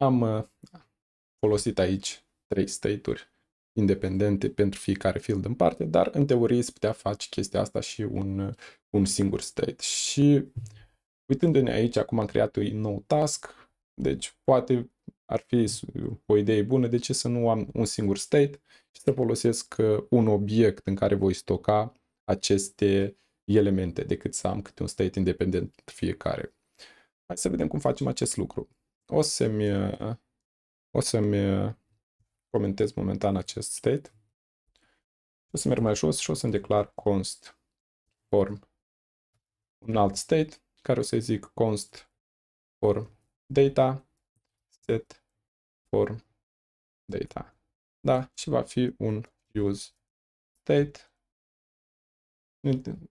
Am uh, folosit aici trei state-uri independente pentru fiecare field în parte, dar în teorie se putea face chestia asta și un, uh, un singur state. Și uitându-ne aici, acum am creat un nou task, deci poate ar fi o idee bună de ce să nu am un singur state și să folosesc uh, un obiect în care voi stoca aceste elemente decât să am câte un state independent fiecare. Hai să vedem cum facem acest lucru. O să-mi o să-mi comentez momentan acest state. O să merg mai jos și o să-mi declar const form un alt state care o să-i zic const form data set form data. Da? Și va fi un use state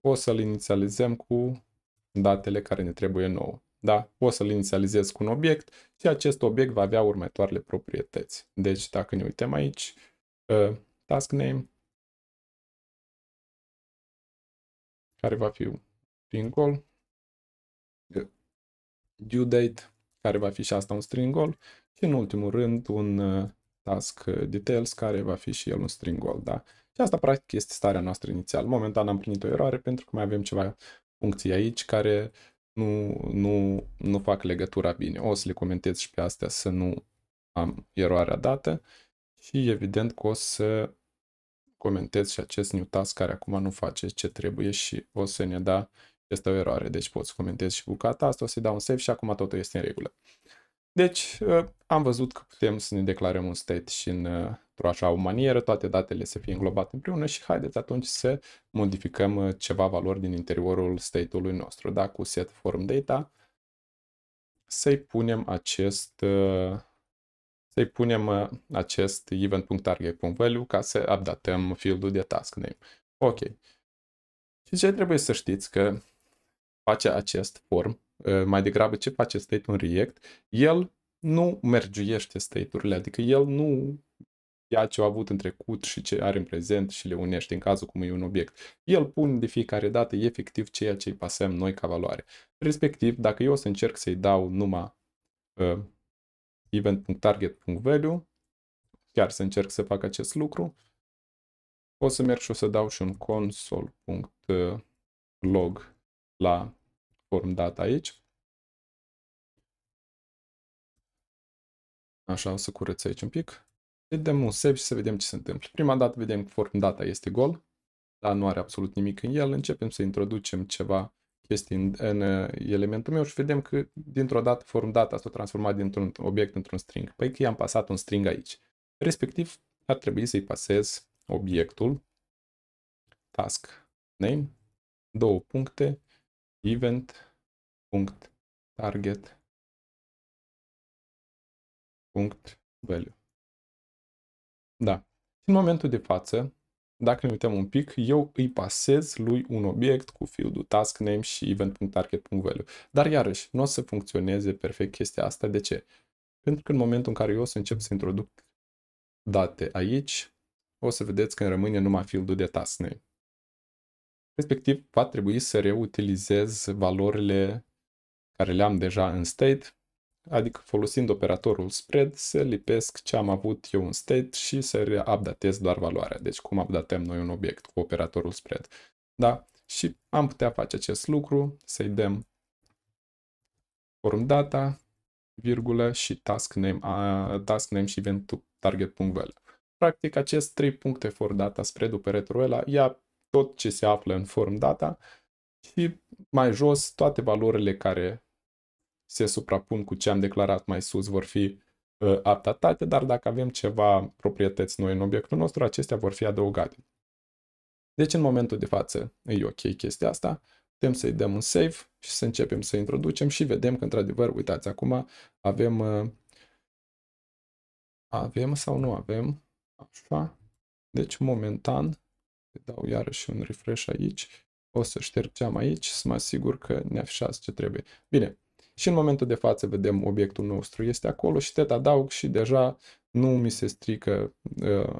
o să-l inițializăm cu datele care ne trebuie nouă. Da? O să-l inițializez cu un obiect și acest obiect va avea următoarele proprietăți. Deci dacă ne uităm aici, ă, task name, care va fi string goal, due date, care va fi și asta un string goal și în ultimul rând un ă, task details, care va fi și el un string goal. Da? Și asta, practic, este starea noastră inițială. Momentan am primit o eroare pentru că mai avem ceva funcții aici care nu, nu, nu fac legătura bine. O să le comentez și pe astea să nu am eroarea dată și evident că o să comentez și acest new task care acum nu face ce trebuie și o să ne da este o eroare. Deci pot să comentez și bucata asta, o să-i dau un save și acum totul este în regulă. Deci ă, am văzut că putem să ne declarăm un state și în ă, într-o așa o manieră, toate datele să fie înglobate împreună și haideți atunci să modificăm uh, ceva valori din interiorul state-ului nostru. Da, cu set form data să-i punem acest uh, să-i punem uh, acest event.target.value ca să updatăm fieldul de task name. Ok. Și ce trebuie să știți că face acest form, mai degrabă ce face state-ul în React, el nu mergiuiește state-urile, adică el nu ia ce a avut în trecut și ce are în prezent și le unește în cazul cum e un obiect. El pune de fiecare dată efectiv ceea ce îi pasăm noi ca valoare. Respectiv, dacă eu o să încerc să-i dau numai uh, ă, event.target.value, chiar să încerc să fac acest lucru, o să merg și o să dau și un console.log ă, la form data aici. Așa, o să curăț aici un pic vedem dăm un save și să vedem ce se întâmplă. Prima dată vedem că form data este gol, dar nu are absolut nimic în el. Începem să introducem ceva chestii în, în uh, elementul meu și vedem că dintr-o dată form data s-a transformat dintr-un obiect într-un string. Păi că i-am pasat un string aici. Respectiv, ar trebui să-i pasez obiectul task name, două puncte, event, punct, target, punct, value. Da. În momentul de față, dacă ne uităm un pic, eu îi pasez lui un obiect cu fieldul task name și event.target.value. Dar iarăși, nu o să funcționeze perfect chestia asta. De ce? Pentru că în momentul în care eu o să încep să introduc date aici, o să vedeți că îmi rămâne numai fieldul de task name. Respectiv, va trebui să reutilizez valorile care le-am deja în state adică folosind operatorul spread, se lipesc ce am avut eu în state și se updatez doar valoarea. Deci cum updatem noi un obiect cu operatorul spread. Da? Și am putea face acest lucru, să-i dăm form data, virgulă și task name, a, task name și event to target.val. Practic, acest trei puncte for data spread operatorul ăla ia tot ce se află în form data și mai jos toate valorile care se suprapun cu ce am declarat mai sus, vor fi uh, updatate, dar dacă avem ceva proprietăți noi în obiectul nostru, acestea vor fi adăugate. Deci în momentul de față e ok chestia asta, putem să-i dăm un save și să începem să introducem și vedem că într-adevăr, uitați, acum avem uh, avem sau nu avem, așa, deci momentan, dau iarăși un refresh aici, o să ștergeam aici să mă asigur că ne afișează ce trebuie. Bine, și în momentul de față vedem obiectul nostru este acolo și te adaug și deja nu mi se strică uh,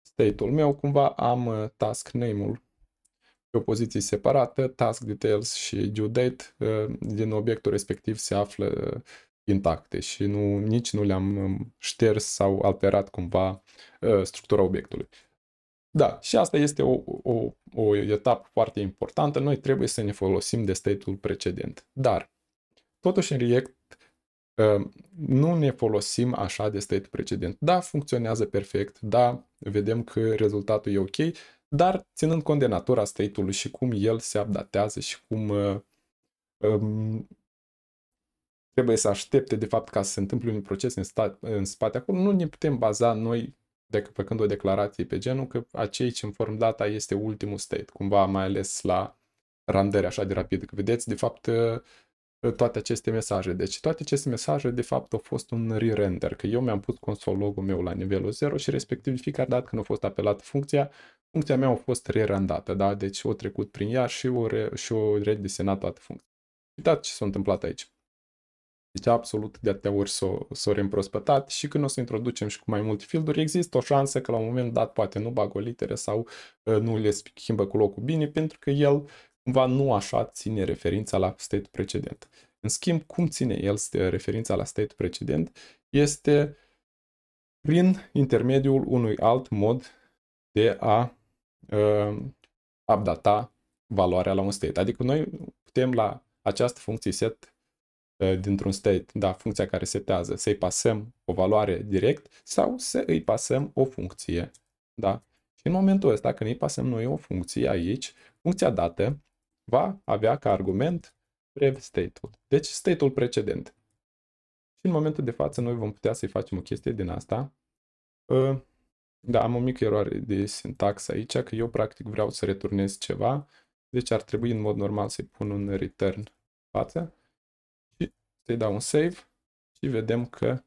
state-ul meu. Cumva am uh, task name-ul pe o poziție separată, task details și due date uh, din obiectul respectiv se află uh, intacte și nu, nici nu le-am um, șters sau alterat cumva uh, structura obiectului. Da, și asta este o, o, o etapă foarte importantă. Noi trebuie să ne folosim de state-ul precedent. Dar Totuși, în React uh, nu ne folosim așa de state precedent. Da, funcționează perfect, da, vedem că rezultatul e ok, dar ținând cont de natura state-ului și cum el se updatează și cum uh, um, trebuie să aștepte de fapt ca să se întâmple un proces în, sta- în spate acolo, nu ne putem baza noi decât făcând o declarație pe genul că acei ce inform data este ultimul state, cumva mai ales la randări așa de rapid. Că vedeți, de fapt, uh, toate aceste mesaje. Deci toate aceste mesaje de fapt au fost un re-render, că eu mi-am pus console-logul meu la nivelul 0 și respectiv fiecare dată când a fost apelată funcția, funcția mea a fost re-randată, da? Deci o trecut prin ea și o, re- și o redesenat toată funcția. Uitați ce s-a întâmplat aici. Deci absolut de atâtea ori s-o, s-o reîmprospătat și când o să introducem și cu mai multe filduri, există o șansă că la un moment dat poate nu bag o literă sau uh, nu le schimbă cu locul bine, pentru că el cumva nu așa ține referința la state precedent. În schimb, cum ține el referința la state precedent este prin intermediul unui alt mod de a uh, updata valoarea la un state. Adică noi putem la această funcție set uh, dintr-un state, da, funcția care setează, să-i pasăm o valoare direct sau să îi pasăm o funcție, da. Și în momentul ăsta, când îi pasăm noi o funcție aici, funcția dată va avea ca argument prev state-ul. Deci state-ul precedent. Și în momentul de față noi vom putea să-i facem o chestie din asta. Ă, da, am o mică eroare de sintax aici, că eu practic vreau să returnez ceva, deci ar trebui în mod normal să-i pun un return față și să-i dau un save și vedem că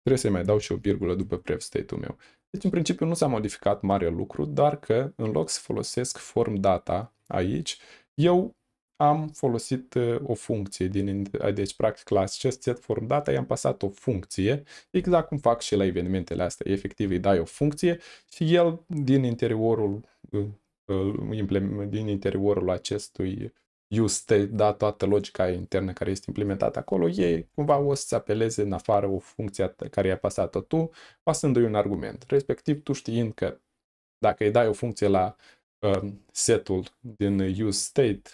trebuie să-i mai dau și o virgulă după prev state-ul meu. Deci, în principiu, nu s-a modificat mare lucru, dar că în loc să folosesc form data aici, eu am folosit uh, o funcție din, uh, deci practic la acest set form data i-am pasat o funcție, exact cum fac și la evenimentele astea. Efectiv îi dai o funcție și el din interiorul uh, din interiorul acestui use state, da, toată logica internă care este implementată acolo, ei cumva o să-ți apeleze în afară o funcție care i-a pasat-o tu, pasându-i un argument. Respectiv, tu știind că dacă îi dai o funcție la Ehm, setul din use state,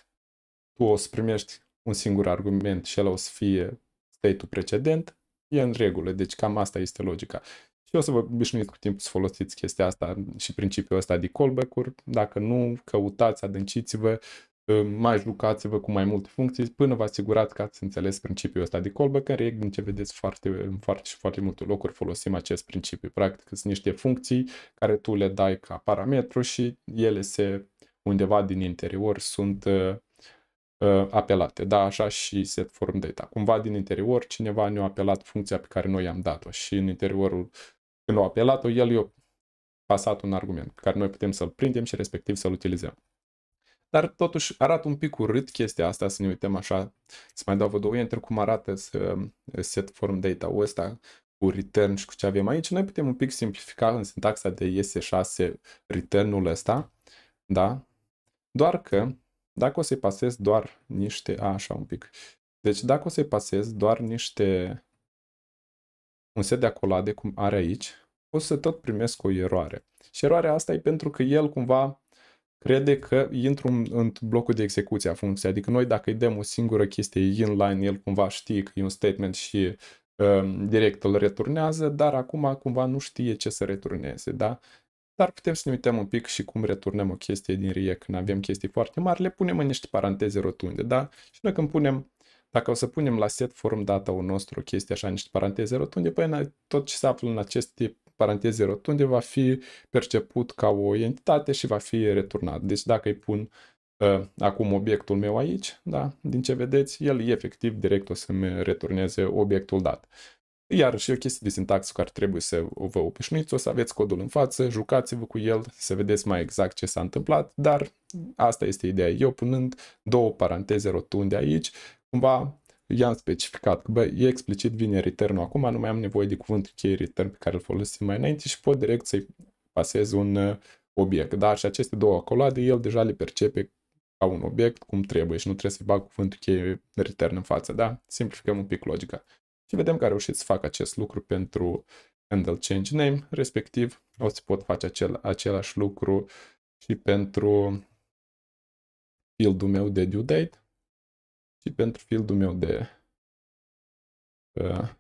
tu o să primești un singur argument și el o să fie state-ul precedent, e în regulă. Deci cam asta este logica. Și o să vă obișnuiți cu timpul să folosiți chestia asta și principiul ăsta de callback-uri. Dacă nu, căutați, adânciți-vă, mai jucați-vă cu mai multe funcții până vă asigurați că ați înțeles principiul ăsta de callback, în e din ce vedeți foarte, în foarte și foarte multe locuri folosim acest principiu. Practic sunt niște funcții care tu le dai ca parametru și ele se undeva din interior sunt uh, uh apelate. Da, așa și set form data. Cumva din interior cineva ne-a apelat funcția pe care noi i-am dat-o și în interiorul când l-a apelat-o, el i-a pasat un argument pe care noi putem să-l prindem și respectiv să-l utilizăm. Dar totuși arată un pic urât chestia asta, să ne uităm așa, să mai dau vă două enter cum arată uh, set form data ăsta cu return și cu ce avem aici. Noi putem un pic simplifica în sintaxa de S6 return-ul ăsta, da? Doar că, dacă o să-i pasez doar niște, a, așa un pic, deci dacă o să-i pasez doar niște, un set de acolade cum are aici, o să tot primesc o eroare. Și eroarea asta e pentru că el cumva crede că intru în, în blocul de execuție a funcției. Adică noi dacă îi dăm o singură chestie inline, el cumva știe că e un statement și um, direct îl returnează, dar acum cumva nu știe ce să returneze, da? Dar putem să ne uităm un pic și cum returnăm o chestie din RIE când avem chestii foarte mari, le punem în niște paranteze rotunde, da? Și noi când punem dacă o să punem la set form data-ul nostru o chestie așa, niște paranteze rotunde, păi tot ce se află în aceste paranteze rotunde, va fi perceput ca o entitate și va fi returnat. Deci dacă îi pun uh, acum obiectul meu aici, da, din ce vedeți, el efectiv direct o să-mi returneze obiectul dat. Iar și o chestie de sintaxă care trebuie să vă obișnuiți, o să aveți codul în față, jucați-vă cu el, să vedeți mai exact ce s-a întâmplat, dar asta este ideea. Eu punând două paranteze rotunde aici, cumva i-am specificat că, bă, e explicit vine return acum, nu mai am nevoie de cuvântul key return pe care îl folosim mai înainte și pot direct să-i pasez un uh, obiect. Da, și aceste două coloade el deja le percepe ca un obiect cum trebuie și nu trebuie să-i bag cuvântul cheie return în față, da? Simplificăm un pic logica. Și vedem că a reușit să fac acest lucru pentru handle change name, respectiv o să pot face acel, același lucru și pentru field-ul meu de due date și pentru fieldul meu de uh,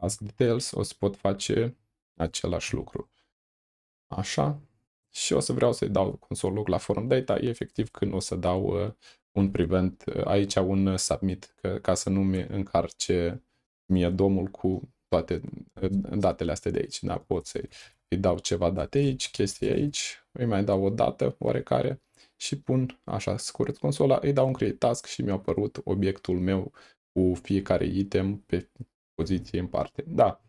task details o să pot face același lucru. Așa. Și o să vreau să-i dau console la form data, efectiv când o să dau uh, un prevent, uh, aici un uh, submit, că, ca să nu mi încarce mie domul cu toate uh, datele astea de aici. Da, pot să-i dau ceva date aici, chestii aici, îi mai dau o dată oarecare și pun așa scurt consola, îi dau un create task și mi-a apărut obiectul meu cu fiecare item pe poziție în parte. Da,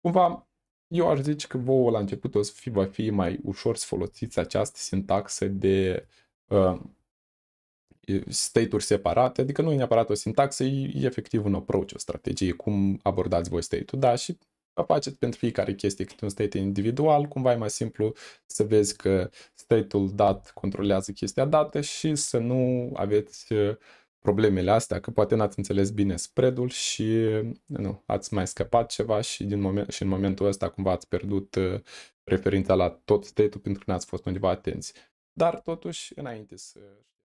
cumva eu aș zice că vouă la început o să fi, va fi mai ușor să folosiți această sintaxă de uh, state-uri separate, adică nu e neapărat o sintaxă, e, e efectiv un approach, o strategie, cum abordați voi state-ul, da, și Facet pentru fiecare chestie câte un state individual, cumva e mai simplu să vezi că state-ul dat controlează chestia dată și să nu aveți uh, problemele astea, că poate n-ați înțeles bine spread-ul și uh, nu, ați mai scăpat ceva și, din moment, și în momentul ăsta cumva ați pierdut uh, referința la tot state-ul pentru că n-ați fost undeva atenți. Dar totuși, înainte să